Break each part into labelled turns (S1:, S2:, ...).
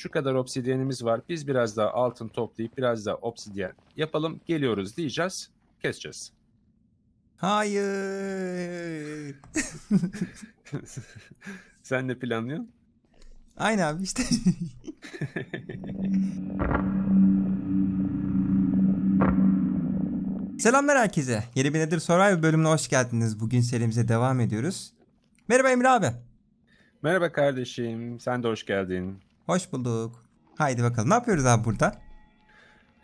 S1: şu kadar obsidyenimiz var biz biraz daha altın toplayıp biraz daha obsidyen yapalım geliyoruz diyeceğiz keseceğiz. Hayır. Sen ne planlıyorsun?
S2: Aynen abi işte. Selamlar herkese. Yeni bir Nedir Survivor bölümüne hoş geldiniz. Bugün serimize devam ediyoruz. Merhaba Emre abi.
S1: Merhaba kardeşim. Sen de hoş geldin.
S2: Hoş bulduk. Haydi bakalım ne yapıyoruz abi burada?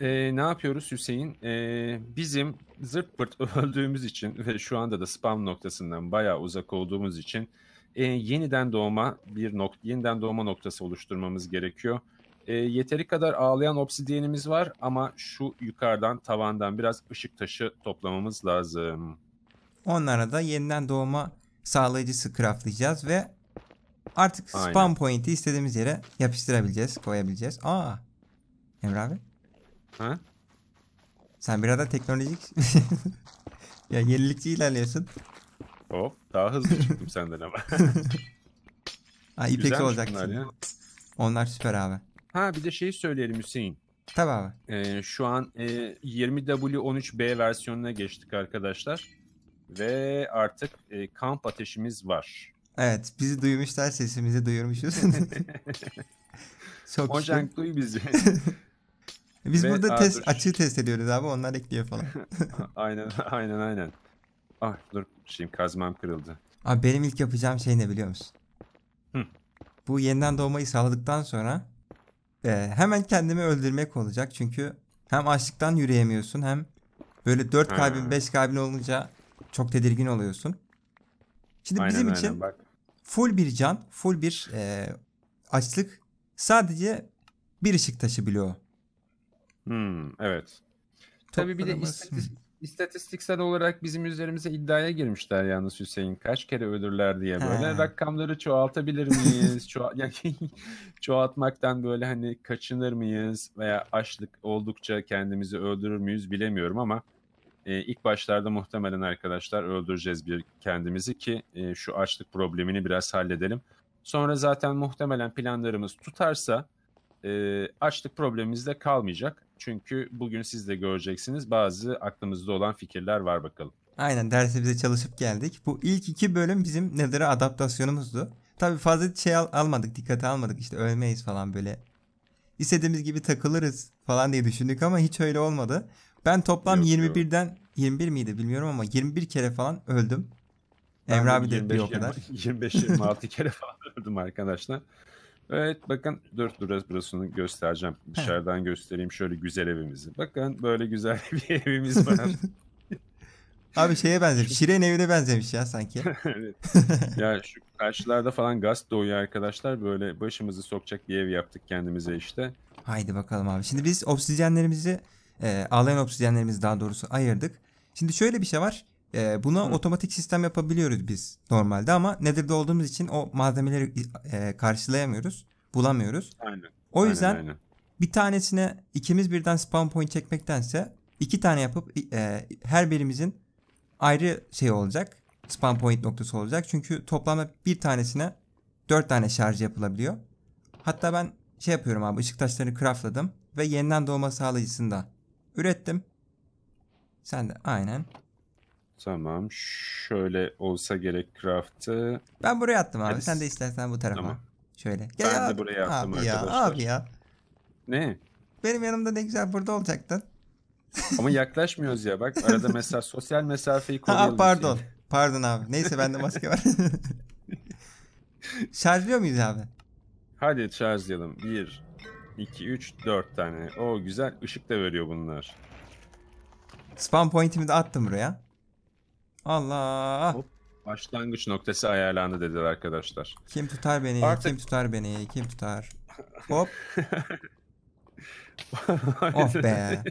S1: Ee, ne yapıyoruz Hüseyin? Ee, bizim zırt pırt öldüğümüz için ve şu anda da spam noktasından bayağı uzak olduğumuz için e, yeniden doğma bir nokta, yeniden doğma noktası oluşturmamız gerekiyor. E, yeteri kadar ağlayan obsidiyenimiz var ama şu yukarıdan tavandan biraz ışık taşı toplamamız lazım.
S2: Onlara da yeniden doğma sağlayıcısı craftlayacağız ve Artık Aynen. spawn point'i istediğimiz yere yapıştırabileceğiz, koyabileceğiz. Aa. Emre abi. Ha? Sen biraz da teknolojik ya yenilikçi ilerliyorsun. Hop daha
S1: hızlı çıktım senden ama. ha ipeksi olacak.
S2: onlar süper abi.
S1: Ha bir de şeyi söyleyelim Hüseyin. Tabii abi. Ee, şu an e, 20W13B versiyonuna geçtik arkadaşlar. Ve artık e, kamp
S2: ateşimiz var. Evet bizi duymuşlar sesimizi duyurmuşuz. Çok Mojang duy bizi. Biz Ve, burada aa, test, açığı test ediyoruz abi onlar ekliyor falan.
S1: aynen aynen aynen. Ah dur şimdi kazmam kırıldı.
S2: Abi benim ilk yapacağım şey ne biliyor musun? Hı. Bu yeniden doğmayı sağladıktan sonra e, hemen kendimi öldürmek olacak. Çünkü hem açlıktan yürüyemiyorsun hem böyle 4 kalbin 5 kalbin olunca çok tedirgin oluyorsun. Şimdi aynen, bizim aynen, için bak. Full bir can, full bir e, açlık. Sadece bir ışık taşı bloğu. Hmm, evet. Tabi bir de
S1: istatistiksel olarak bizim üzerimize iddiaya girmişler yalnız Hüseyin. Kaç kere ölürler diye böyle. He. Rakamları çoğaltabilir miyiz? Çoğal çoğaltmaktan böyle hani kaçınır mıyız? Veya açlık oldukça kendimizi öldürür müyüz bilemiyorum ama e, ilk başlarda muhtemelen arkadaşlar öldüreceğiz bir kendimizi ki e, şu açlık problemini biraz halledelim. Sonra zaten muhtemelen planlarımız tutarsa e, açlık problemimiz de kalmayacak. Çünkü bugün siz de göreceksiniz bazı aklımızda olan fikirler var bakalım.
S2: Aynen dersimize çalışıp geldik. Bu ilk iki bölüm bizim nedire adaptasyonumuzdu. Tabii fazla şey al- almadık, dikkate almadık. İşte ölmeyiz falan böyle. İstediğimiz gibi takılırız falan diye düşündük ama hiç öyle olmadı. Ben toplam yok, 21'den yok. 21 miydi bilmiyorum ama 21 kere falan öldüm. Ben Emre abi de bir o kadar.
S1: 25-26 kere falan öldüm arkadaşlar. Evet bakın dört duras burasını göstereceğim. Dışarıdan göstereyim şöyle güzel evimizi. Bakın böyle güzel bir evimiz var.
S2: Abi şeye benzemiş. Şirin evine benzemiş ya sanki. evet.
S1: ya şu karşılarda falan gaz doğuyor arkadaşlar. Böyle başımızı sokacak bir ev yaptık
S2: kendimize işte. Haydi bakalım abi. Şimdi biz obsidyenlerimizi e, ee, ağlayan obsidyenlerimizi daha doğrusu ayırdık. Şimdi şöyle bir şey var. E, ee, buna Hı. otomatik sistem yapabiliyoruz biz normalde ama nedirde olduğumuz için o malzemeleri e, karşılayamıyoruz. Bulamıyoruz. Aynen. O yüzden aynen, aynen. bir tanesine ikimiz birden spawn point çekmektense iki tane yapıp e, her birimizin ayrı şey olacak. Spawn point noktası olacak. Çünkü toplamda bir tanesine dört tane şarj yapılabiliyor. Hatta ben şey yapıyorum abi ışık taşlarını craftladım ve yeniden doğma sağlayıcısında Ürettim. Sen de aynen.
S1: Tamam. Şöyle olsa gerek
S2: craft'ı. Ben buraya attım abi. Hadi. Sen de istersen bu tarafa. Tamam. Şöyle. Gel ben abi. de buraya attım abi arkadaşlar. Ya, abi ya. Ne? Benim yanımda ne güzel burada olacaktın.
S1: Ama yaklaşmıyoruz ya bak. Arada mesela sosyal mesafeyi koruyalım. Ha, pardon. Şimdi. Pardon abi.
S2: Neyse bende maske var. Şarjlıyor muyuz abi?
S1: Hadi şarjlayalım. Bir, 2, 3, 4 tane. O güzel ışık da veriyor bunlar.
S2: Spam point'imi de attım buraya.
S1: Allah. Hop, başlangıç noktası ayarlandı dediler arkadaşlar.
S2: Kim tutar beni? Artık... Kim tutar beni? Kim tutar? Hop. oh be.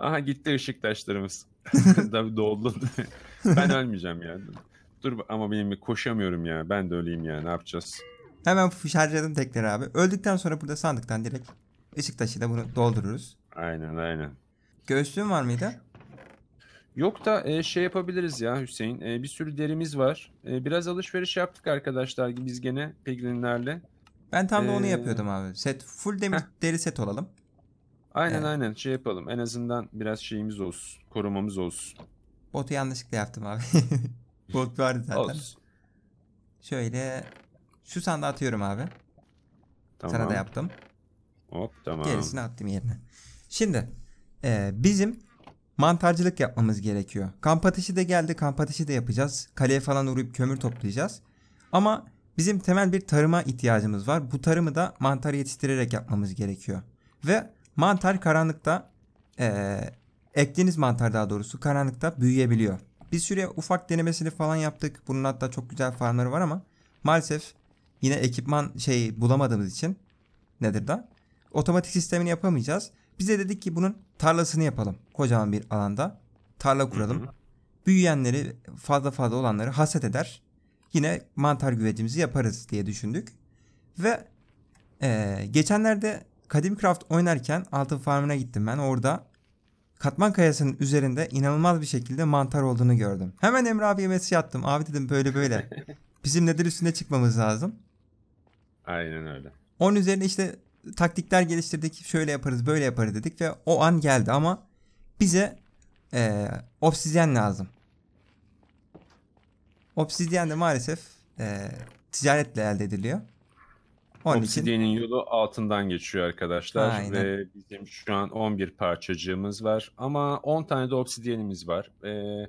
S1: Aha gitti ışık taşlarımız. Tabii doldu. ben ölmeyeceğim yani. Dur ama benim koşamıyorum ya. Ben de öleyim ya. Ne yapacağız?
S2: Hemen şarjladım tekrar abi. Öldükten sonra burada sandıktan direkt ışık taşıyla bunu doldururuz.
S1: Aynen aynen.
S2: Göğsün var mıydı?
S1: Yok da e, şey yapabiliriz ya Hüseyin. E, bir sürü derimiz var. E, biraz alışveriş yaptık arkadaşlar biz gene piglinlerle. Ben tam da ee... onu e, yapıyordum abi.
S2: Set full demir deri set olalım. Aynen evet. aynen şey yapalım. En azından biraz şeyimiz olsun. Korumamız olsun. Botu yanlışlıkla yaptım abi. Bot vardı zaten. Olsun. Şöyle şu sandığa atıyorum abi. Tamam. Sana da yaptım. Hop tamam. Gerisini attım yerine. Şimdi e, bizim mantarcılık yapmamız gerekiyor. Kamp ateşi de geldi. Kamp ateşi de yapacağız. Kaleye falan uğrayıp kömür toplayacağız. Ama bizim temel bir tarıma ihtiyacımız var. Bu tarımı da mantar yetiştirerek yapmamız gerekiyor. Ve mantar karanlıkta e, ektiğiniz mantar daha doğrusu karanlıkta büyüyebiliyor. Bir süre ufak denemesini falan yaptık. Bunun hatta çok güzel farmları var ama maalesef Yine ekipman şey bulamadığımız için nedir da otomatik sistemini yapamayacağız. Bize dedik ki bunun tarlasını yapalım. Kocaman bir alanda tarla kuralım. Büyüyenleri fazla fazla olanları haset eder. Yine mantar güvecimizi yaparız diye düşündük. Ve e, geçenlerde Kadim Craft oynarken altın farmına gittim ben. Orada katman kayasının üzerinde inanılmaz bir şekilde mantar olduğunu gördüm. Hemen Emre abiye mesaj attım. Abi dedim böyle böyle. Bizim nedir üstüne çıkmamız lazım. Aynen öyle. Onun üzerine işte taktikler geliştirdik. Şöyle yaparız, böyle yaparız dedik ve o an geldi ama bize e, obsidyen lazım. Obsidyen de maalesef e, ticaretle elde ediliyor.
S1: Onun Obsidian'in için... yolu altından geçiyor arkadaşlar Aynen. ve bizim şu an 11 parçacığımız var ama 10 tane de obsidianimiz var. Ee,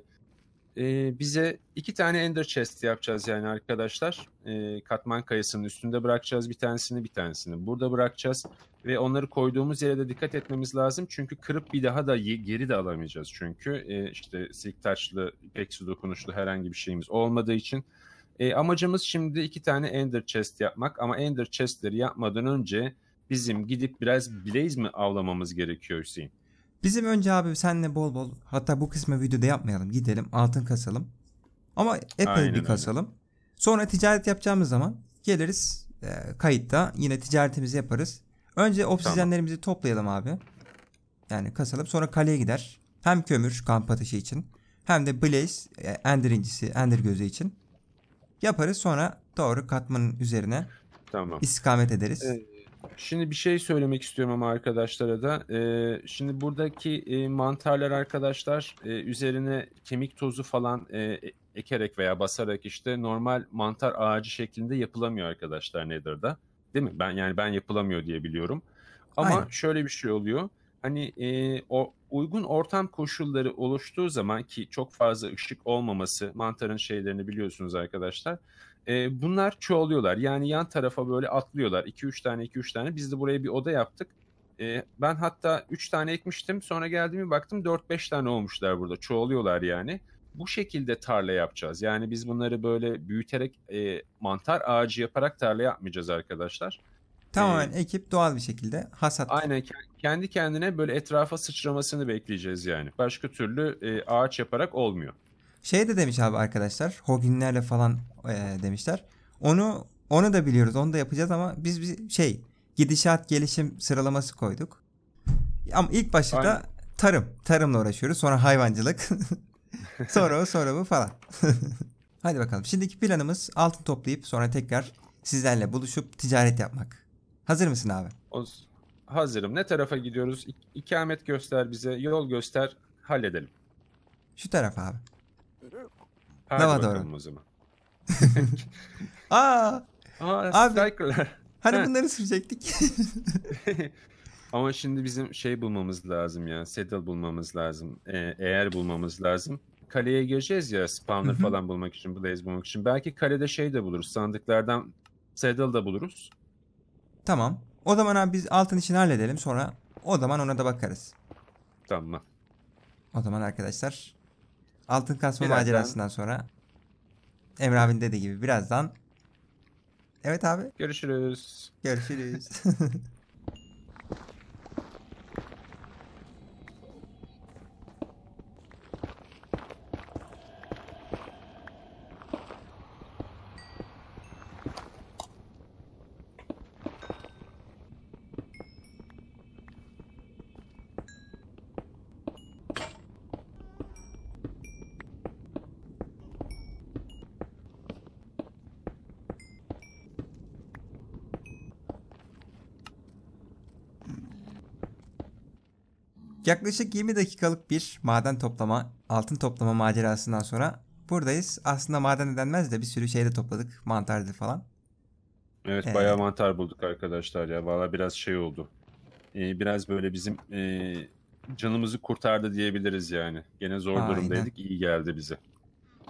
S1: e, bize iki tane Ender Chest yapacağız yani arkadaşlar. E, katman kayasının üstünde bırakacağız bir tanesini bir tanesini burada bırakacağız. Ve onları koyduğumuz yere de dikkat etmemiz lazım. Çünkü kırıp bir daha da geri de alamayacağız. Çünkü e, işte silk taşlı, peksi dokunuşlu herhangi bir şeyimiz olmadığı için. E, amacımız şimdi iki tane Ender Chest yapmak. Ama Ender Chest'leri yapmadan önce bizim gidip biraz Blaze mi avlamamız gerekiyor Hüseyin?
S2: Bizim önce abi senle bol bol hatta bu kısmı videoda yapmayalım. Gidelim altın kasalım. Ama epey Aynen bir kasalım. Öyle. Sonra ticaret yapacağımız zaman geliriz e, kayıtta yine ticaretimizi yaparız. Önce obsidyenlerimizi tamam. toplayalım abi. Yani kasalım sonra kaleye gider. Hem kömür kamp ateşi için hem de Blaze e, Ender incisi Ender gözü için. Yaparız sonra doğru katmanın üzerine tamam. istikamet ederiz.
S1: Evet. Şimdi bir şey söylemek istiyorum ama arkadaşlara da. Ee, şimdi buradaki e, mantarlar arkadaşlar e, üzerine kemik tozu falan e, e, ekerek veya basarak işte normal mantar ağacı şeklinde yapılamıyor arkadaşlar Nether'da. Değil mi? Ben yani ben yapılamıyor diye biliyorum. Ama Aynen. şöyle bir şey oluyor. Hani e, o uygun ortam koşulları oluştuğu zaman ki çok fazla ışık olmaması mantarın şeylerini biliyorsunuz arkadaşlar e, bunlar çoğalıyorlar. Yani yan tarafa böyle atlıyorlar. 2-3 tane 2-3 tane. Biz de buraya bir oda yaptık. E, ben hatta 3 tane ekmiştim. Sonra geldiğimi baktım 4-5 tane olmuşlar burada. Çoğalıyorlar yani. Bu şekilde tarla yapacağız. Yani biz bunları böyle büyüterek e, mantar ağacı yaparak tarla yapmayacağız arkadaşlar. Tamamen
S2: ee, ekip doğal bir şekilde
S1: hasat. Aynen kendi kendine böyle etrafa sıçramasını bekleyeceğiz yani. Başka türlü e, ağaç yaparak olmuyor.
S2: Şey de demiş abi arkadaşlar. Hoginlerle falan e, demişler. Onu onu da biliyoruz. Onu da yapacağız ama biz, biz şey gidişat gelişim sıralaması koyduk. Ama ilk başta Aynen. tarım. Tarımla uğraşıyoruz. Sonra hayvancılık. sonra o sonra bu falan. Hadi bakalım. Şimdiki planımız altın toplayıp sonra tekrar sizlerle buluşup ticaret yapmak. Hazır mısın abi?
S1: Olsun. Hazırım. Ne tarafa gidiyoruz? İ- ikamet göster bize. Yol göster. Halledelim.
S2: Şu taraf abi.
S1: Ne Devam bakalım doğru. o zaman.
S2: Aa, Aa striker'lar. hani bunları sürecektik.
S1: Ama şimdi bizim şey bulmamız lazım ya. Saddle bulmamız lazım. Ee, eğer bulmamız lazım. Kaleye gireceğiz ya spawner falan bulmak için, blaze bulmak için. Belki kalede şey de buluruz. Sandıklardan saddle da buluruz.
S2: tamam. O zaman abi biz altın için halledelim sonra o zaman ona da bakarız. Tamam. O zaman arkadaşlar Altın kasma birazdan. macerasından sonra Emre abin dediği gibi birazdan. Evet abi. Görüşürüz. Görüşürüz. Yaklaşık 20 dakikalık bir maden toplama, altın toplama macerasından sonra buradayız. Aslında maden denmez de bir sürü şey de topladık. Mantardı falan. Evet, evet. bayağı
S1: mantar bulduk arkadaşlar ya. Valla biraz şey oldu. Ee, biraz böyle bizim e, canımızı kurtardı diyebiliriz yani. Gene zor Aynen. durumdaydık. iyi geldi bize.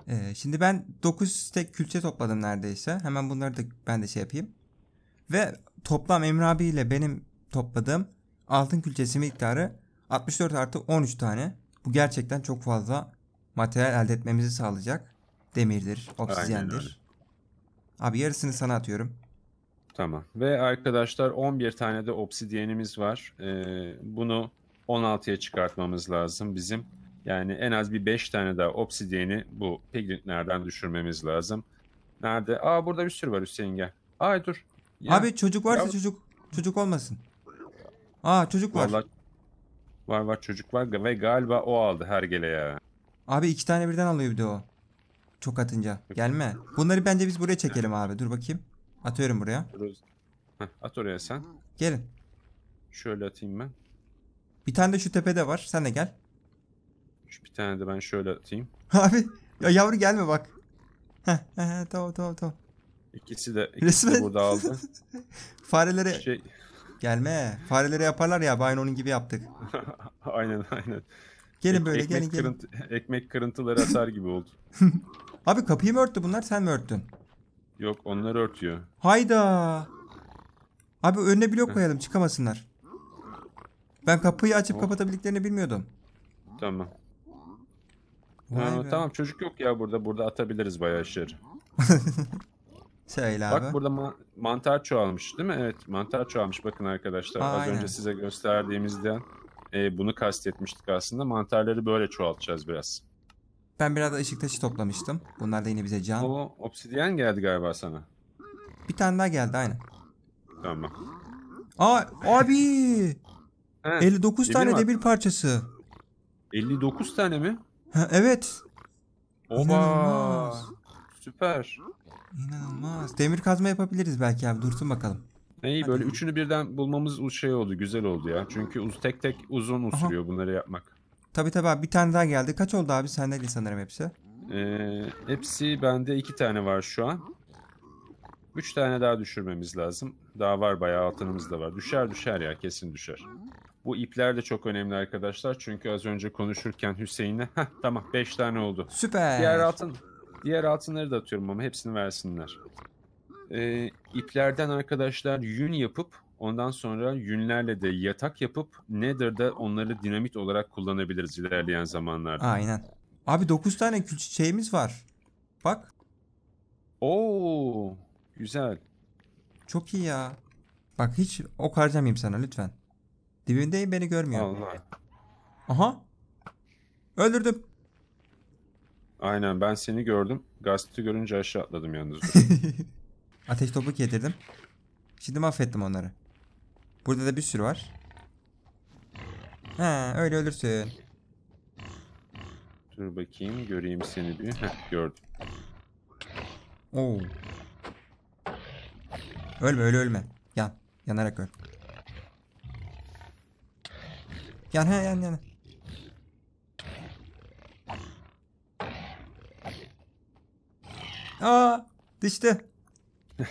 S2: Ee, şimdi ben 9 tek külçe topladım neredeyse. Hemen bunları da ben de şey yapayım. Ve toplam Emre abiyle benim topladığım altın külçesi miktarı 64 artı 13 tane. Bu gerçekten çok fazla materyal elde etmemizi sağlayacak. Demirdir, oksijendir. Abi yarısını sana atıyorum. Tamam.
S1: Ve arkadaşlar 11 tane de obsidyenimiz var. Ee, bunu 16'ya çıkartmamız lazım bizim. Yani en az bir 5 tane daha obsidiyeni bu pigmentlerden düşürmemiz lazım. Nerede? Aa burada bir sürü var Hüseyin gel. Ay dur.
S2: Ya. Abi çocuk varsa ya. çocuk. Çocuk olmasın.
S1: Aa çocuk var var var çocuk var ve galiba o aldı Hergele ya.
S2: Abi iki tane birden alıyor bir de o. Çok atınca. Gelme. Bunları bence biz buraya çekelim abi. Dur bakayım. Atıyorum buraya.
S1: Heh, at oraya sen. Gelin. Şöyle atayım ben.
S2: Bir tane de şu tepede var. Sen de gel.
S1: Şu bir tane de ben şöyle atayım.
S2: Abi ya yavru gelme bak. Heh, heh, tamam tamam tamam. İkisi de, ikisi de burada aldı. Farelere şey... Gelme. Farelere yaparlar ya. aynı onun gibi yaptık. aynen aynen. Gelin böyle ekmek gelin gelin. Kırıntı, ekmek kırıntıları atar gibi oldu. Abi kapıyı mı örttü bunlar sen mi örttün?
S1: Yok onlar örtüyor.
S2: Hayda. Abi önüne blok koyalım çıkamasınlar. Ben kapıyı açıp oh. kapatabildiklerini bilmiyordum. Tamam. Ha,
S1: tamam çocuk yok ya burada. Burada atabiliriz bayağı işleri. Söyle abi. Bak burada man mantar çoğalmış değil mi? Evet mantar çoğalmış bakın arkadaşlar. Aa, Az önce size gösterdiğimizde e, bunu kastetmiştik aslında. Mantarları böyle çoğaltacağız biraz.
S2: Ben biraz ışık taşı toplamıştım. Bunlar da yine bize can. O
S1: obsidyen geldi galiba sana.
S2: Bir tane daha geldi aynı. Tamam. Aa abi. 59 tane demir parçası.
S1: 59 tane mi?
S2: evet. Oba. Süper. İnanılmaz. Demir kazma yapabiliriz belki abi. Dursun bakalım.
S1: İyi böyle üçünü birden bulmamız şey oldu. Güzel oldu ya. Çünkü uz- tek tek uzun Aha. usuruyor bunları yapmak.
S2: Tabi tabi abi bir tane daha geldi. Kaç oldu abi? Sendeydi sanırım hepsi.
S1: Ee, hepsi bende iki tane var şu an. Üç tane daha düşürmemiz lazım. Daha var bayağı altınımız da var. Düşer düşer ya kesin düşer. Bu ipler de çok önemli arkadaşlar. Çünkü az önce konuşurken Hüseyin'le tamam beş tane oldu. Süper. Diğer altın Diğer altınları da atıyorum ama hepsini versinler. Ee, iplerden arkadaşlar yün yapıp ondan sonra yünlerle de yatak yapıp Nether'da onları dinamit olarak kullanabiliriz ilerleyen zamanlarda. Aynen.
S2: Abi 9 tane kül şeyimiz var. Bak. Oo, güzel. Çok iyi ya. Bak hiç ok harcamayayım sana lütfen. Dibindeyim beni görmüyor. Allah. Aha. Öldürdüm.
S1: Aynen ben seni gördüm. Gazete görünce aşağı atladım yalnız.
S2: Ateş topu getirdim. Şimdi mahvettim onları. Burada da bir sürü var. Ha öyle ölürsün.
S1: Dur bakayım göreyim seni bir. Heh, gördüm.
S2: Oo. Ölme öyle ölme. Yan. Yanarak öl. Yan he yan yan. Aa düştü.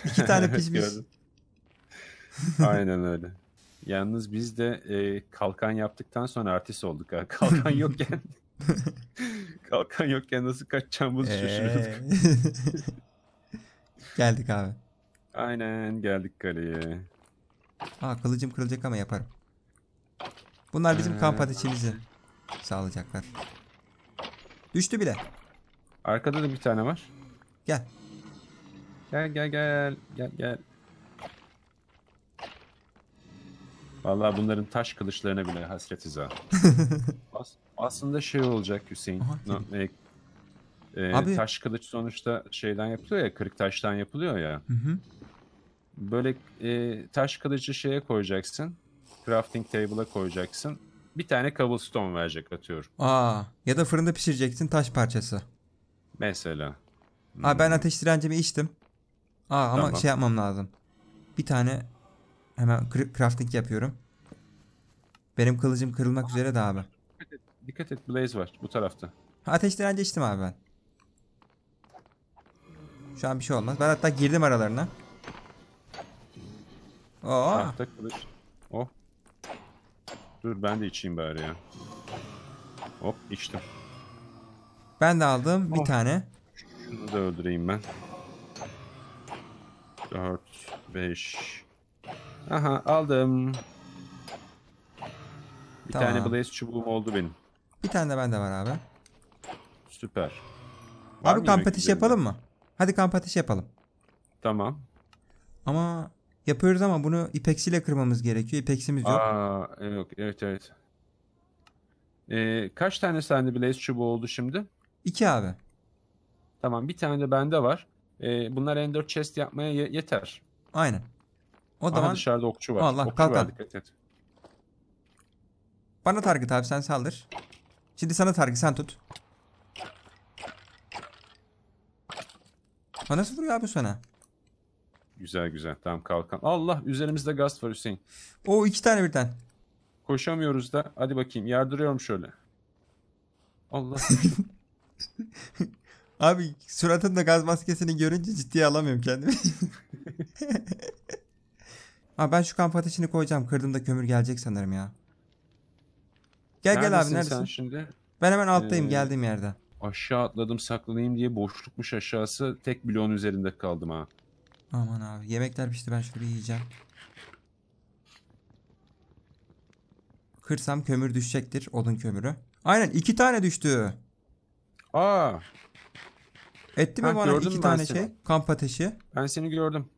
S2: İki tane pişmiş.
S1: Aynen öyle. Yalnız biz de e, kalkan yaptıktan sonra artist olduk. Ha. Kalkan yokken kalkan yokken nasıl kaçacağımızı ee...
S2: geldik abi.
S1: Aynen geldik kaleye.
S2: Aa kılıcım kırılacak ama yaparım. Bunlar bizim ee... kamp ateşimizi sağlayacaklar. Düştü bile. Arkada da bir tane var.
S1: Gel. Gel gel gel. Gel gel. Vallahi bunların taş kılıçlarına bile hasretiz ha. As aslında şey olacak Hüseyin. Aha, e, e, Abi. Taş kılıç sonuçta şeyden yapılıyor ya, kırık taştan yapılıyor ya. Hı hı. Böyle e, taş kılıcı şeye koyacaksın. Crafting table'a koyacaksın. Bir tane cobblestone verecek atıyorum.
S2: Aa, ya da fırında pişireceksin taş parçası. Mesela. Aa ben hmm. ateş direncimi içtim. Aa ama tamam. şey yapmam lazım. Bir tane hemen crafting yapıyorum. Benim kılıcım kırılmak üzere de abi. Dikkat
S1: et, dikkat et Blaze var bu tarafta.
S2: Ha, ateş direnci içtim abi ben. Şu an bir şey olmaz. Ben hatta girdim aralarına. Oo. Oh. Tahta
S1: kılıç. Oh. Dur ben de içeyim bari ya. Hop içtim.
S2: Ben de aldım oh. bir tane.
S1: Şunu da öldüreyim ben. 4, 5.
S2: Aha aldım. Bir Tamam. tane blaze çubuğum oldu benim. Bir tane de bende var abi. Süper. Var abi kamp ateşi yapalım mı? Hadi kamp ateşi yapalım. Tamam. Ama yapıyoruz ama bunu ipeksiyle kırmamız gerekiyor. İpeksimiz yok.
S1: Aa, yok evet evet. Ee, kaç tane sende blaze çubuğu oldu şimdi? İki abi. Tamam bir tane de bende var. E, bunlar Ender Chest yapmaya ye- yeter.
S2: Aynen. O Aha, zaman dışarıda okçu var. Allah okçu Var, dikkat et. Bana target abi sen saldır. Şimdi sana target sen tut. Ha nasıl vuruyor abi sana?
S1: Güzel güzel. Tamam kalkan. Allah üzerimizde gaz var Hüseyin. O iki tane birden. Koşamıyoruz da. Hadi bakayım yardırıyorum şöyle.
S2: Allah. Abi suratında gaz maskesini görünce ciddiye alamıyorum kendimi. Abi ben şu kamp ateşini koyacağım. Kırdığımda kömür gelecek sanırım ya. Gel gel abi neredesin? Sen şimdi? Ben hemen alttayım ee, geldiğim yerde.
S1: Aşağı atladım saklanayım diye boşlukmuş aşağısı. Tek bloğun üzerinde kaldım ha.
S2: Aman abi yemekler pişti ben şöyle yiyeceğim. Kırsam kömür düşecektir odun kömürü. Aynen iki tane düştü. Aa Etti mi ha, bana iki tane seni. şey? Kamp ateşi. Ben seni gördüm.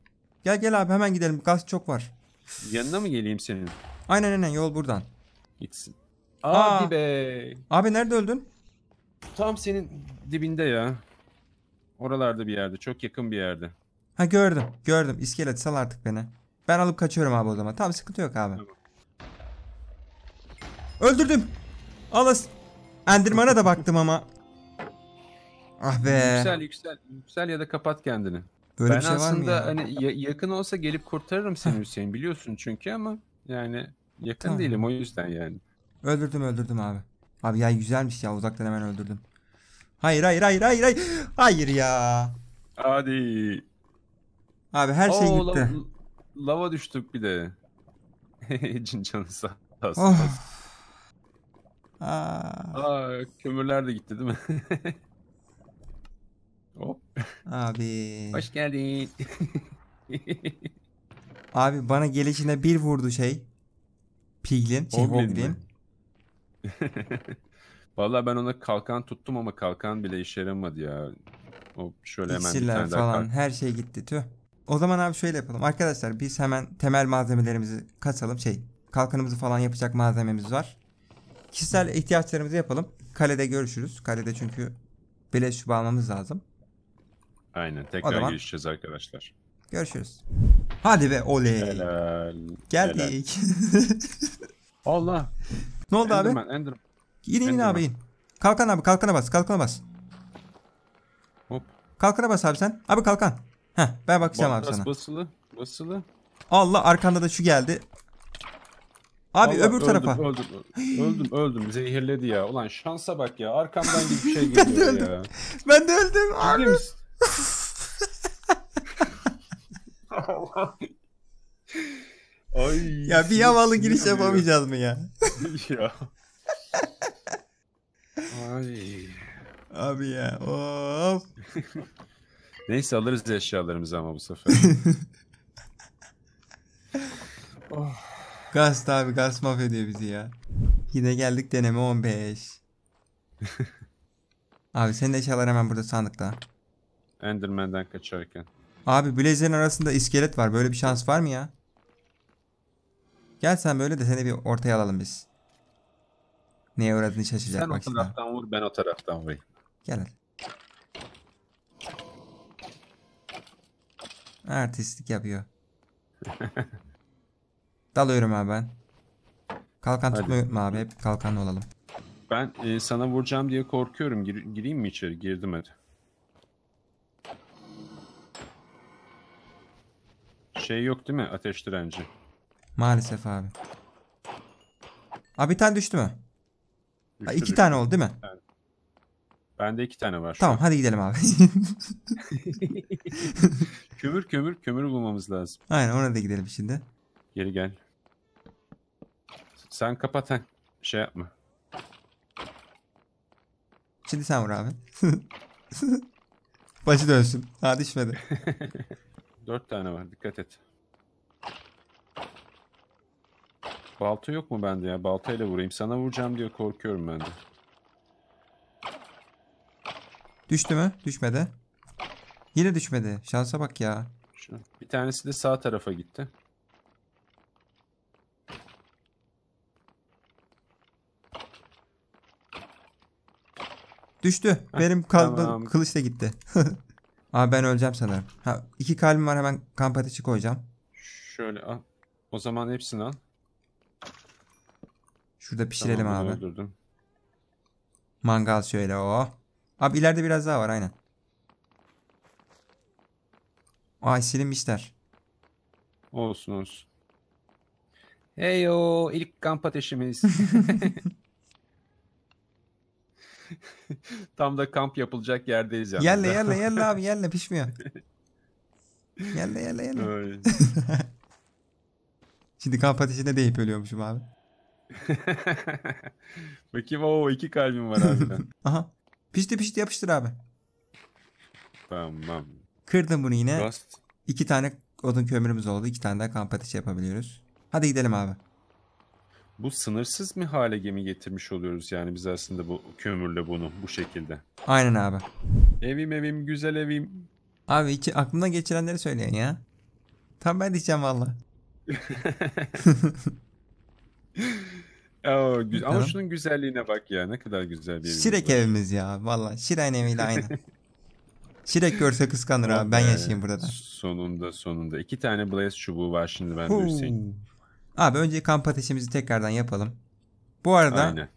S2: Gel gel abi hemen gidelim. Gaz çok var.
S1: Yanına mı geleyim senin?
S2: Aynen aynen yol buradan. Gitsin.
S1: Hadi Aa, be. Abi nerede öldün? Tam senin dibinde ya. Oralarda bir yerde. Çok yakın bir yerde.
S2: Ha gördüm. Gördüm. İskelet sal artık beni. Ben alıp kaçıyorum abi o zaman. Tamam sıkıntı yok abi. Tamam. Öldürdüm. Alas. Enderman'a da baktım ama. Ah be. Yüksel
S1: yüksel. Yüksel ya da kapat kendini. Böyle ben şey aslında var ya? hani yakın olsa gelip kurtarırım seni Hüseyin biliyorsun çünkü ama yani yakın Tamam. değilim o yüzden yani.
S2: Öldürdüm öldürdüm abi. Abi ya güzelmiş ya uzaktan hemen öldürdüm. Hayır hayır hayır hayır hayır. Hayır ya.
S1: Hadi.
S2: Abi her şey Oo, gitti.
S1: la- lava düştük bir de. Cin canı sağ olsun. Of. Aa, Aa, kömürler de gitti değil mi?
S2: Hop. Abi. Hoş geldin. Abi bana gelişine bir vurdu şey. Piglin. Şey Hoglin.
S1: Valla ben ona kalkan tuttum ama kalkan bile işe yaramadı ya. O şöyle hemen İksirler bir tane falan daha...
S2: her şey gitti tüh. O zaman abi şöyle yapalım. Arkadaşlar biz hemen temel malzemelerimizi kasalım. Şey kalkanımızı falan yapacak malzememiz var. Kişisel ihtiyaçlarımızı yapalım. Kalede görüşürüz. Kalede çünkü beleş almamız lazım.
S1: Aynen tekrar zaman... görüşeceğiz arkadaşlar.
S2: Görüşürüz. Hadi be oley. Helal. Geldik. Allah. Ne oldu Enderman, abi? Enderman. İn in abi in. Kalkan abi kalkana bas kalkana bas. Hop. Kalkana bas abi sen. Abi kalkan. Heh ben bakacağım Bas, abi sana.
S1: Basılı basılı.
S2: Allah arkanda da şu geldi. Abi Allah, öbür öldüm, tarafa. Öldüm,
S1: öldüm, öldüm. Zehirledi ya. Ulan şansa bak ya. Arkamdan gibi bir şey geliyor ben de öldüm. ya.
S2: Ben de öldüm. Abi. Ciddi
S1: Ay. Ya bir havalı giriş yapamayacağız mı ya? ya. Ay. Abi ya. Of. Neyse alırız eşyalarımızı ama bu sefer.
S2: oh. Gasp abi gaz mahvediyor bizi ya. Yine geldik deneme 15. abi senin eşyalar hemen burada sandıkta.
S1: Enderman'den kaçarken.
S2: Abi Blazer'in arasında iskelet var. Böyle bir şans var mı ya? Gel sen böyle de seni bir ortaya alalım biz. Neye uğradığını şaşıracak Sen o
S1: taraftan vur ben o taraftan vurayım.
S2: Gel hadi. Artistlik yapıyor. Dalıyorum abi ben. Kalkan Hadi. tutmayı unutma abi. Hep kalkanlı olalım.
S1: Ben e, sana vuracağım diye korkuyorum. Gir, gireyim mi içeri? Girdim hadi. Şey yok değil mi? Ateş direnci.
S2: Maalesef abi. Abi bir tane düştü mü? Düştü, ha, iki düştü. tane oldu değil mi?
S1: Yani. Bende iki tane var.
S2: Tamam hadi gidelim abi. kömür
S1: kömür kömür bulmamız lazım.
S2: Aynen ona da gidelim şimdi.
S1: Geri gel. Sen kapat ha. Şey yapma.
S2: Şimdi sen vur abi. Başı dönsün. Daha düşmedi.
S1: Dört tane var. Dikkat et. Balta yok mu bende ya? Baltayla vurayım. Sana vuracağım diye korkuyorum ben
S2: de. Düştü mü? Düşmedi. Yine düşmedi. Şansa bak ya.
S1: bir tanesi de sağ tarafa gitti.
S2: Düştü. Heh, Benim kaldım tamam. kılıç da gitti. Abi ben öleceğim sanırım. Ha, iki kalbim var hemen kamp ateşi koyacağım.
S1: Şöyle al. O zaman hepsini al.
S2: Şurada pişirelim tamam, abi. Öldürdüm. Mangal şöyle o. Oh. Abi ileride biraz daha var aynen. Ay silinmişler. Olsun olsun.
S1: Heyo ilk kamp ateşimiz. Tam da kamp yapılacak yerdeyiz yani. Yerle yerle yerle abi
S2: yerle pişmiyor. yerle yerle yerle. Şimdi kamp ateşinde deyip ölüyormuşum abi.
S1: Bakayım o iki kalbim var harbiden.
S2: Aha. Pişti pişti yapıştır abi. Tamam. Kırdım bunu yine. Rust. İki tane odun kömürümüz oldu. İki tane daha kamp ateşi yapabiliyoruz. Hadi gidelim abi.
S1: Bu sınırsız mı hale gemi getirmiş oluyoruz yani biz aslında bu kömürle bunu bu şekilde. Aynen abi.
S2: Evim evim
S1: güzel evim.
S2: Abi iki aklımdan geçirenleri söyleyin ya. Tam ben diyeceğim valla. Ama
S1: tamam. şunun güzelliğine bak ya ne kadar güzel bir Şirek var. evimiz
S2: ya valla Şiren eviyle aynı. Şirek görse kıskanır abi ben yaşayayım burada
S1: Sonunda sonunda. iki tane Blaze çubuğu var şimdi ben Hüseyin.
S2: Abi önce kamp ateşimizi tekrardan yapalım. Bu arada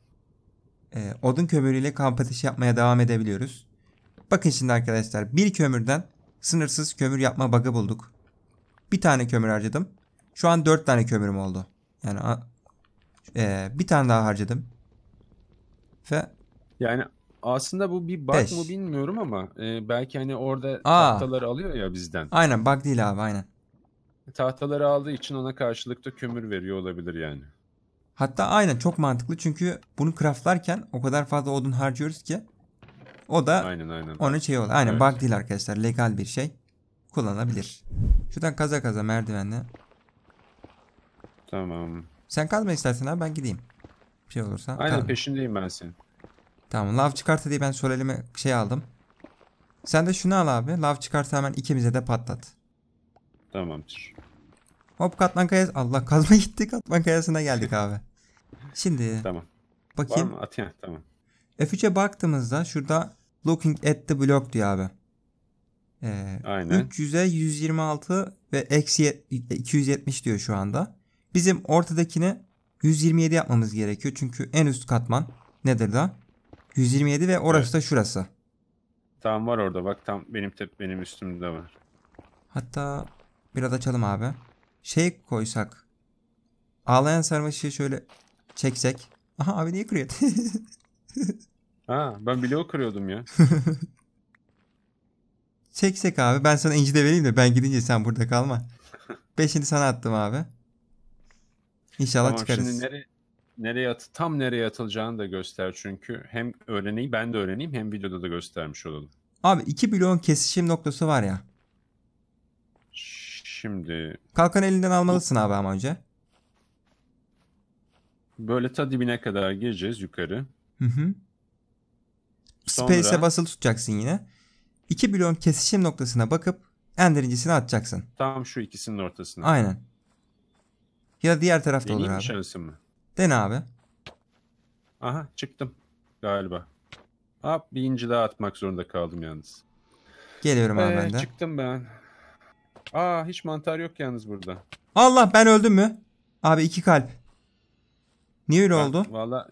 S2: E, odun kömürüyle kamp ateşi yapmaya devam edebiliyoruz. Bakın şimdi arkadaşlar bir kömürden sınırsız kömür yapma bug'ı bulduk. Bir tane kömür harcadım. Şu an dört tane kömürüm oldu. Yani e, bir tane daha harcadım. Ve
S1: yani aslında bu bir bug Beş. mı bilmiyorum ama e, belki hani orada Aa. tahtaları alıyor ya bizden. Aynen bug değil abi aynen tahtaları aldığı için ona karşılık da kömür veriyor olabilir yani.
S2: Hatta aynen çok mantıklı çünkü bunu craftlarken o kadar fazla odun harcıyoruz ki o da aynen, aynen. onun şey oldu. Aynen evet. bug değil arkadaşlar legal bir şey kullanabilir. Şuradan kaza kaza merdivenle. Tamam. Sen kazma istersen abi ben gideyim. Bir şey olursa. Aynen tamam.
S1: peşindeyim ben
S2: senin. Tamam lav çıkarsa diye ben sol elime şey aldım. Sen de şunu al abi. Lav çıkarsa hemen ikimize de patlat. Tamamdır. Hop Katman Kayası. Allah kazma gitti Katman Kayası'na geldik abi. Şimdi. tamam. Bakayım. Var mı? Atayım. Tamam. F3'e baktığımızda şurada looking at the block diyor abi. Ee, Aynen. 300'e 126 ve eksi 270 diyor şu anda. Bizim ortadakini 127 yapmamız gerekiyor. Çünkü en üst katman nedir da? 127 ve orası evet. da şurası.
S1: Tamam var orada bak tam benim tep benim üstümde var.
S2: Hatta biraz açalım abi şey koysak. Ağlayan sarmaşığı şöyle çeksek. Aha abi niye kırıyor? ha ben bloğu kırıyordum ya. çeksek abi ben sana inci de vereyim de ben gidince sen burada kalma. Beşini sana attım abi. İnşallah tamam, çıkarız. Şimdi nereye,
S1: nereye at tam nereye atılacağını da göster çünkü hem öğreneyim ben de öğreneyim hem videoda da göstermiş olalım.
S2: Abi iki bloğun kesişim noktası var ya. Şimdi... Kalkan elinden almalısın abi ama önce.
S1: Böyle ta dibine kadar gireceğiz yukarı.
S2: Hı hı. Space'e Sonra... basılı tutacaksın yine. İki bloğun kesişim noktasına bakıp en derincisini atacaksın.
S1: Tam şu ikisinin ortasına. Aynen.
S2: Ya diğer tarafta Deneyim olur abi. Deneyim mı? Dene abi.
S1: Aha çıktım galiba. Hop bir inci daha atmak zorunda kaldım yalnız.
S2: Geliyorum ee, abi ben ee, de.
S1: Çıktım ben. Aa hiç mantar yok yalnız burada.
S2: Allah ben öldüm mü? Abi iki kalp. Niye öyle ben, oldu?
S1: Valla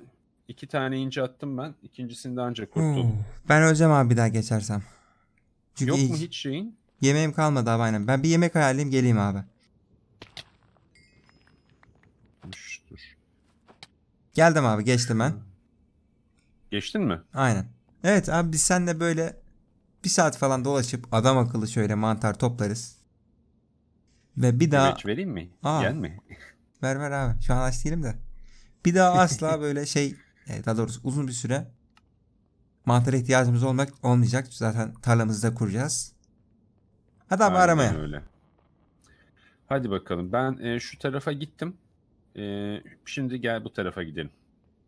S1: iki tane ince attım ben. İkincisinde ancak kurtuldum. Oo,
S2: hmm, ben öleceğim abi bir daha geçersem. Çünkü yok mu hiç şeyin? Yemeğim kalmadı abi aynen. Ben bir yemek ayarlayayım geleyim abi. Dur, Geldim abi geçtim ben. Geçtin mi? Aynen. Evet abi biz seninle böyle bir saat falan dolaşıp adam akıllı şöyle mantar toplarız. Ve bir daha... Güveç vereyim mi? Aa, Gel mi? Ver ver abi. Şu an aç değilim de. Bir daha asla böyle şey e, daha doğrusu uzun bir süre mantara ihtiyacımız olmak olmayacak. Zaten tarlamızda kuracağız. Hadi abi Aynen aramaya.
S1: Öyle. Hadi bakalım. Ben e, şu tarafa gittim. E, şimdi gel bu tarafa gidelim.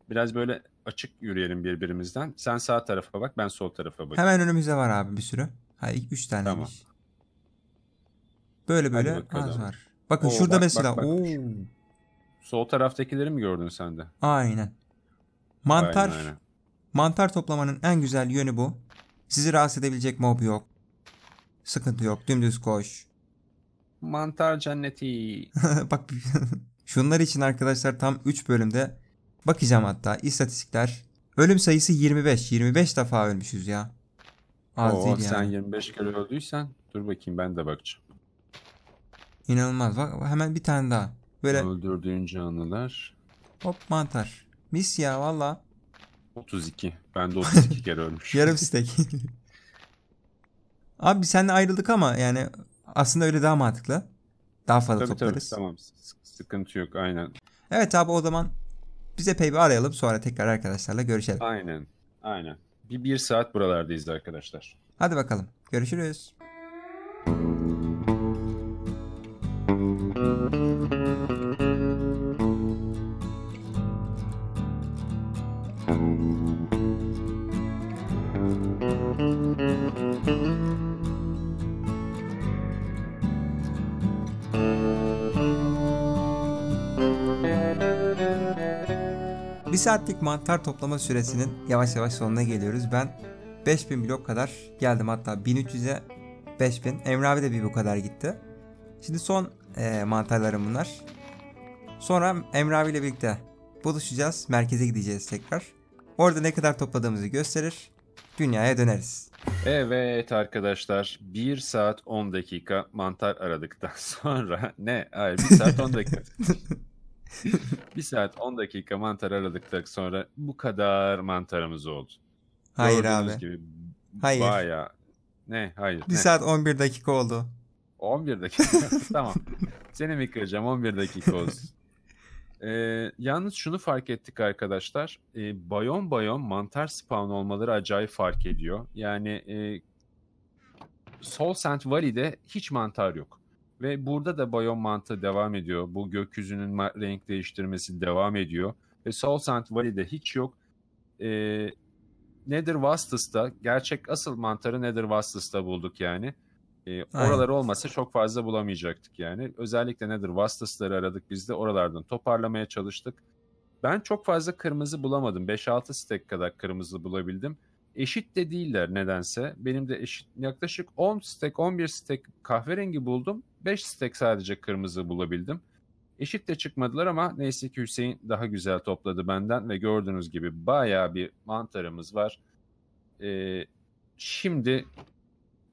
S1: Biraz böyle açık yürüyelim birbirimizden. Sen sağ tarafa bak ben sol tarafa bak. Hemen önümüzde
S2: var abi bir sürü. Ha, üç tane. Tamam. Demiş. Böyle böyle az var. Bakın Oo, şurada bak, mesela. Bak, bak. Oo.
S1: Sol taraftakileri mi gördün sen de? Aynen.
S2: Mantar aynen, aynen. mantar toplamanın en güzel yönü bu. Sizi rahatsız edebilecek mob yok. Sıkıntı yok. Dümdüz koş.
S1: Mantar cenneti.
S2: bak şunlar için arkadaşlar tam 3 bölümde bakacağım hatta istatistikler. Ölüm sayısı 25. 25 defa ölmüşüz ya. Az Oo, değil yani. Sen
S1: 25 kere öldüysen dur bakayım ben de bakacağım.
S2: İnanılmaz. Bak hemen bir tane daha.
S1: Böyle Öldürdüğün canlılar.
S2: hop mantar. Mis ya valla. 32. Ben de 32 kere ölmüş. Yarım stek. Abi biz ayrıldık ama yani aslında öyle daha mantıklı. Daha fazla tabii tabii toplarız. tamam.
S1: Sıkıntı yok aynen.
S2: Evet abi o zaman bize Epey arayalım sonra tekrar arkadaşlarla görüşelim.
S1: Aynen. Aynen. Bir, bir saat buralardayız arkadaşlar.
S2: Hadi bakalım. Görüşürüz. saatlik mantar toplama süresinin yavaş yavaş sonuna geliyoruz. Ben 5000 blok kadar geldim hatta 1300'e 5000. Emre abi de bir bu kadar gitti. Şimdi son e, mantarlarım bunlar. Sonra Emre ile birlikte buluşacağız. Merkeze gideceğiz tekrar. Orada ne kadar topladığımızı gösterir. Dünyaya döneriz.
S1: Evet arkadaşlar 1 saat 10 dakika mantar aradıktan sonra ne? Hayır 1 saat 10 dakika. bir saat 10 dakika mantar aradıktan sonra bu kadar mantarımız oldu. Hayır Gördüğünüz abi. Gibi hayır. Bayağı... Ne hayır. Bir ne? saat
S2: 11 dakika oldu.
S1: 11 dakika tamam. Seni mi kıracağım 11 dakika olsun. Ee, yalnız şunu fark ettik arkadaşlar. Ee, bayon bayon mantar spawn olmaları acayip fark ediyor. Yani e, Sol Sand Valley'de hiç mantar yok. Ve burada da Bayon mantığı devam ediyor. Bu gökyüzünün renk değiştirmesi devam ediyor. Ve Soul Sand Valley'de hiç yok. E, Nether Vastus'ta gerçek asıl mantarı Nether Vastus'ta bulduk yani. E, ee, oralar olmasa çok fazla bulamayacaktık yani. Özellikle Nether Vastus'ları aradık biz de oralardan toparlamaya çalıştık. Ben çok fazla kırmızı bulamadım. 5-6 stek kadar kırmızı bulabildim. Eşit de değiller nedense. Benim de eşit yaklaşık 10 stek 11 stek kahverengi buldum. 5 stek sadece kırmızı bulabildim. Eşit de çıkmadılar ama neyse ki Hüseyin daha güzel topladı benden ve gördüğünüz gibi baya bir mantarımız var. Ee, şimdi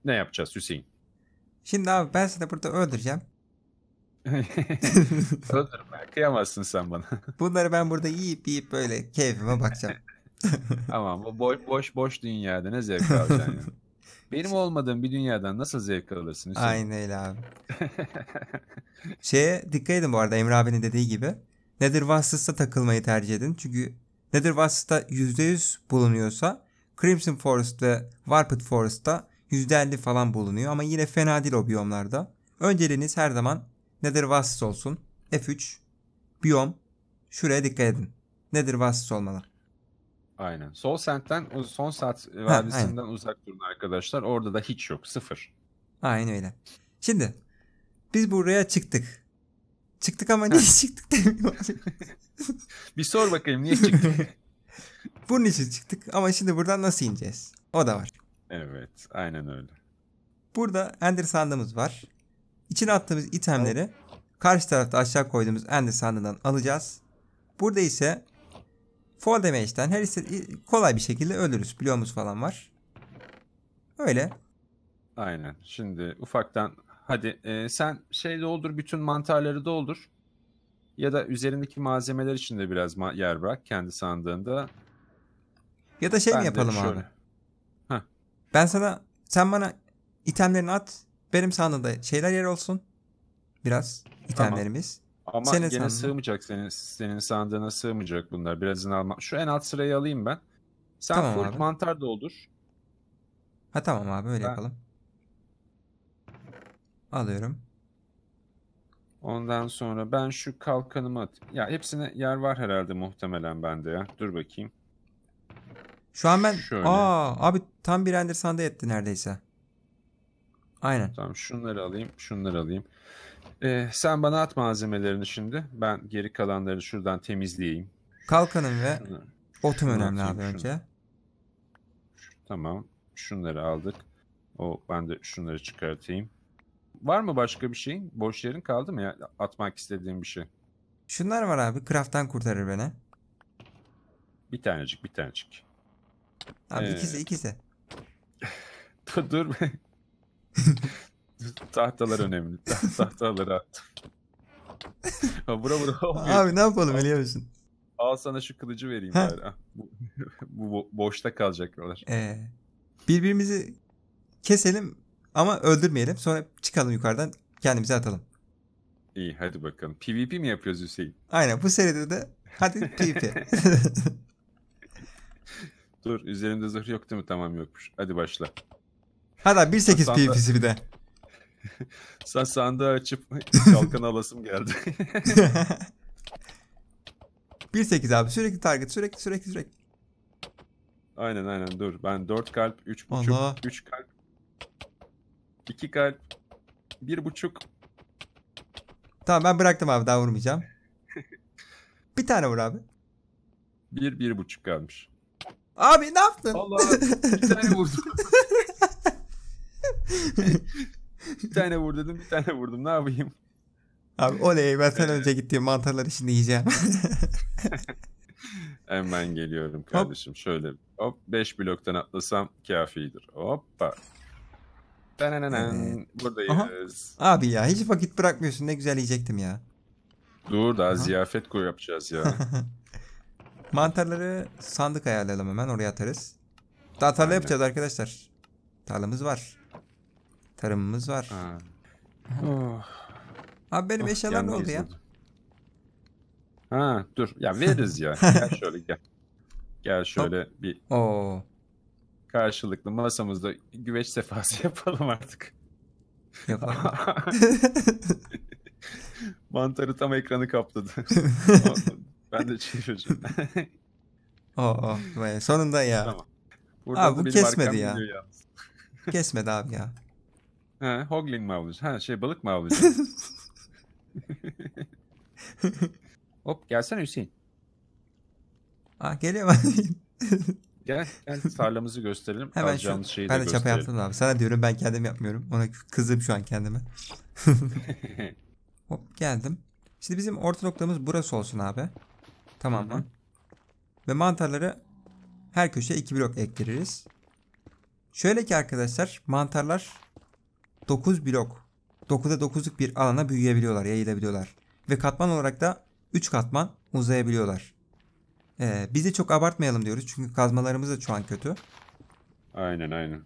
S1: ne yapacağız
S2: Hüseyin? Şimdi abi ben seni burada öldüreceğim. Öldürme kıyamazsın sen bana. Bunları ben burada yiyip yiyip böyle keyfime bakacağım.
S1: Ama bu boş boş boş dünyada ne zevk alacaksın ya. Benim olmadığım bir dünyadan nasıl zevk alırsın Hüseyin? Aynen öyle abi.
S2: Şeye dikkat edin bu arada Emre abinin dediği gibi. Nedir vasıfsa takılmayı tercih edin. Çünkü Nedir vasıfta %100 bulunuyorsa Crimson Forest ve Warped Forest'ta %50 falan bulunuyor ama yine fena değil o biyomlarda. Önceliğiniz her zaman Nether Wasps olsun. F3 biyom şuraya dikkat edin. Nether Wasps olmalı. Aynen.
S1: Sol sentten e, son saat vergisinden uzak durun arkadaşlar. Orada da hiç yok. Sıfır.
S2: Aynen öyle. Şimdi biz buraya çıktık. Çıktık ama niye çıktık Bir sor bakayım niye çıktık? Bunun için çıktık ama şimdi buradan nasıl ineceğiz? O da var.
S1: Evet aynen öyle.
S2: Burada Ender sandığımız var. İçine attığımız itemleri karşı tarafta aşağı koyduğumuz Ender sandığından alacağız. Burada ise Fall damage'den her kolay bir şekilde ölürüz. Bloğumuz falan var. Öyle.
S1: Aynen. Şimdi ufaktan hadi e, sen şey doldur bütün mantarları doldur. Ya da üzerindeki malzemeler için de biraz yer bırak kendi sandığında.
S2: Ya da şey ben mi yapalım abi? Heh. Ben sana sen bana itemlerini at. Benim sandığımda şeyler yer olsun. Biraz itemlerimiz. Ama senin gene sandığın.
S1: sığmayacak senin senin sandığına sığmayacak bunlar. Birazını alma. Şu en alt sırayı alayım ben. Sen tamam full abi. mantar doldur.
S2: Ha tamam abi öyle ben... yapalım.
S1: Alıyorum. Ondan sonra ben şu kalkanımı at. Ya hepsine yer var herhalde muhtemelen bende ya. Dur bakayım.
S2: Şu an ben Şöyle. Aa abi tam bir render sandığı etti neredeyse. Aynen.
S1: Tamam şunları alayım, şunları alayım. Ee, sen bana at malzemelerini şimdi. Ben geri kalanları şuradan temizleyeyim.
S2: Kalkanım ve Şunu, önemli abi şunu. önce.
S1: Tamam. Şunları aldık. O ben de şunları çıkartayım. Var mı başka bir şeyin? Boş yerin kaldı mı ya? Atmak istediğim bir şey.
S2: Şunlar var abi. Craft'tan kurtarır beni.
S1: Bir tanecik bir tanecik.
S2: Abi ee... ikisi ikisi. dur dur be.
S1: Tahtalar önemli. Tahtaları attım. Bura bura. olmuyor. Abi ne
S2: yapalım Elia Özün?
S1: Al sana şu kılıcı vereyim ha. bari. Ah, bu, bu boşta kalacaklar.
S2: Ee, birbirimizi keselim ama öldürmeyelim. Sonra çıkalım yukarıdan kendimizi atalım.
S1: İyi hadi bakalım. PvP mi yapıyoruz Hüseyin?
S2: Aynen bu seride de hadi PvP.
S1: Dur üzerimde zırh yok değil mi? Tamam yokmuş. Hadi başla.
S2: Hadi 1.8 PvP'si bir de. Sen sandığı açıp kalkan alasım geldi. 1-8 abi sürekli target sürekli sürekli sürekli.
S1: Aynen aynen dur. Ben 4 kalp, 3.5, buçuk 3 kalp, 2 kalp,
S2: buçuk Tamam ben bıraktım abi daha vurmayacağım. Bir tane vur abi. 1, buçuk kalmış. Abi ne yaptın? Allah bir tane vurdum
S1: bir tane vur dedim bir tane vurdum ne yapayım.
S2: Abi oley ben sen önce gittiğim mantarları şimdi yiyeceğim.
S1: Hemen geliyorum kardeşim. Hop. Şöyle hop 5 bloktan atlasam kafidir. Hoppa. Dananana. Evet. Buradayız. Aha. Abi
S2: ya hiç vakit bırakmıyorsun. Ne güzel yiyecektim ya. Dur daha Aha. ziyafet koy yapacağız ya. Mantarları sandık ayarlayalım hemen. Oraya atarız. Daha tarla Aynen. yapacağız arkadaşlar. Tarlamız var. Tarımımız var. Ha. Oh. Abi benim oh, eşyalar ne oldu ya?
S1: Ha dur ya veririz ya. gel şöyle gel. Gel şöyle Hop. bir Oo. karşılıklı masamızda güveç sefası yapalım artık. Yapalım. Mantarı tam ekranı kapladı. ben de çevireceğim.
S2: Oo, sonunda ya. Tamam. Burada abi bu kesmedi ya. ya. kesmedi abi ya.
S1: Ha, hogling mi avlayacağız? Ha şey balık mı avlayacağız? Hop gelsene Hüseyin.
S2: Aa geliyor ben.
S1: Gel, gel tarlamızı gösterelim. Hemen şu, ben şeyi de, ben de çapa yaptım abi.
S2: Sana diyorum ben kendim yapmıyorum. Ona kızdım şu an kendime. Hop geldim. Şimdi bizim orta noktamız burası olsun abi. Tamam mı? Ve mantarları her köşeye iki blok ektiririz. Şöyle ki arkadaşlar mantarlar 9 blok 9'a 9'luk bir alana büyüyebiliyorlar, yayılabiliyorlar. Ve katman olarak da 3 katman uzayabiliyorlar. Ee, biz de çok abartmayalım diyoruz çünkü kazmalarımız da şu an kötü.
S1: Aynen aynen.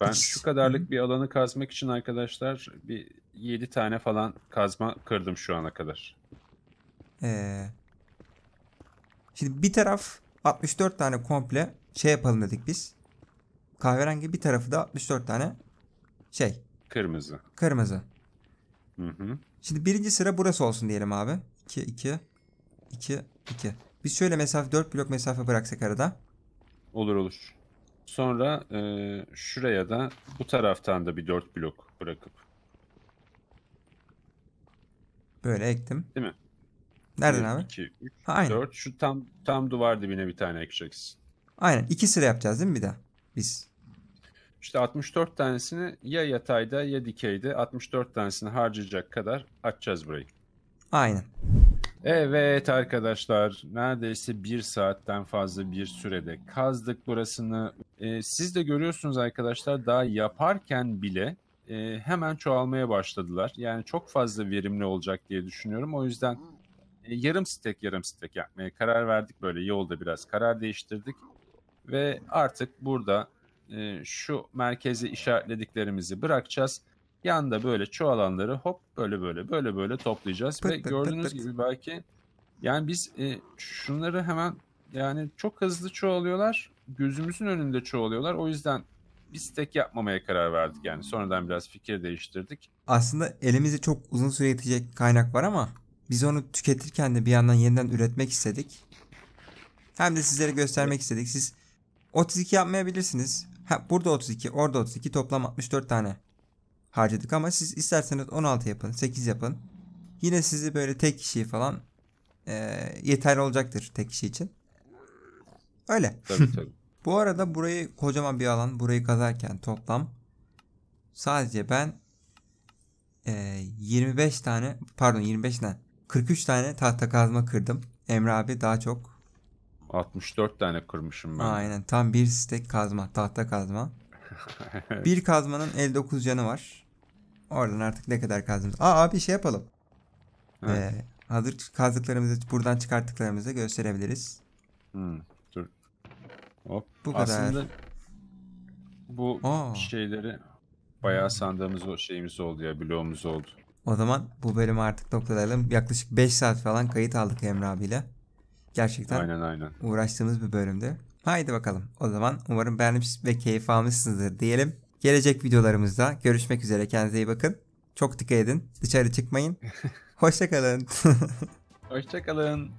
S1: Ben Hiç. şu kadarlık bir alanı kazmak için arkadaşlar bir 7 tane falan kazma kırdım şu ana kadar.
S2: Ee, şimdi bir taraf 64 tane komple şey yapalım dedik biz. Kahverengi bir tarafı da 64 tane şey Kırmızı. Kırmızı. Hı hı. Şimdi birinci sıra burası olsun diyelim abi. 2, 2, 2, 2. Biz şöyle mesafe 4 blok mesafe bıraksak arada.
S1: Olur olur. Sonra e, şuraya da bu taraftan da bir 4 blok bırakıp.
S2: Böyle ektim. Değil mi? Nereden abi? 2, 3, ha, aynen.
S1: 4. Şu tam tam duvar dibine bir tane ekeceksin.
S2: Aynen. iki sıra yapacağız değil mi bir daha? Biz.
S1: İşte 64 tanesini ya yatayda ya dikeyde 64 tanesini harcayacak kadar açacağız burayı. Aynen. Evet arkadaşlar neredeyse bir saatten fazla bir sürede kazdık burasını. Ee, siz de görüyorsunuz arkadaşlar daha yaparken bile e, hemen çoğalmaya başladılar. Yani çok fazla verimli olacak diye düşünüyorum. O yüzden e, yarım stek yarım stek yapmaya karar verdik. Böyle yolda biraz karar değiştirdik. Ve artık burada e, şu merkezi işaretlediklerimizi bırakacağız. Yanda böyle çoğalanları hop böyle böyle böyle böyle toplayacağız. Pıt Ve pıt gördüğünüz pıt gibi belki yani biz e, şunları hemen yani çok hızlı çoğalıyorlar. Gözümüzün önünde çoğalıyorlar. O yüzden biz tek yapmamaya karar verdik yani. Sonradan biraz fikir değiştirdik.
S2: Aslında elimizi çok uzun süre yetecek kaynak var ama biz onu tüketirken de bir yandan yeniden üretmek istedik. Hem de sizlere göstermek istedik. Siz 32 yapmayabilirsiniz. Ha, burada 32, orada 32 toplam 64 tane harcadık ama siz isterseniz 16 yapın, 8 yapın. Yine sizi böyle tek kişiyi falan e, yeterli olacaktır tek kişi için. Öyle. Tabii tabii. Bu arada burayı kocaman bir alan burayı kazarken toplam sadece ben e, 25 tane pardon 25 tane 43 tane tahta kazma kırdım. Emre abi daha çok
S1: 64 tane kırmışım ben. Aynen
S2: tam bir stek kazma tahta kazma. bir kazmanın 59 canı var. Oradan artık ne kadar kazdığımız. Aa abi şey yapalım. Evet. Ee, hazır kazdıklarımızı buradan çıkarttıklarımızı gösterebiliriz.
S1: Hmm, dur.
S2: Hop. Bu Aslında kadar.
S1: bu Oo. şeyleri bayağı sandığımız o şeyimiz oldu ya bloğumuz oldu.
S2: O zaman bu bölümü artık noktalayalım. Yaklaşık 5 saat falan kayıt aldık Emre abiyle. Gerçekten aynen, aynen. uğraştığımız bir bölümdü. Haydi bakalım. O zaman umarım beğenmiş ve keyif almışsınızdır diyelim. Gelecek videolarımızda görüşmek üzere. Kendinize iyi bakın. Çok dikkat edin. Dışarı çıkmayın. Hoşçakalın.
S1: Hoşçakalın.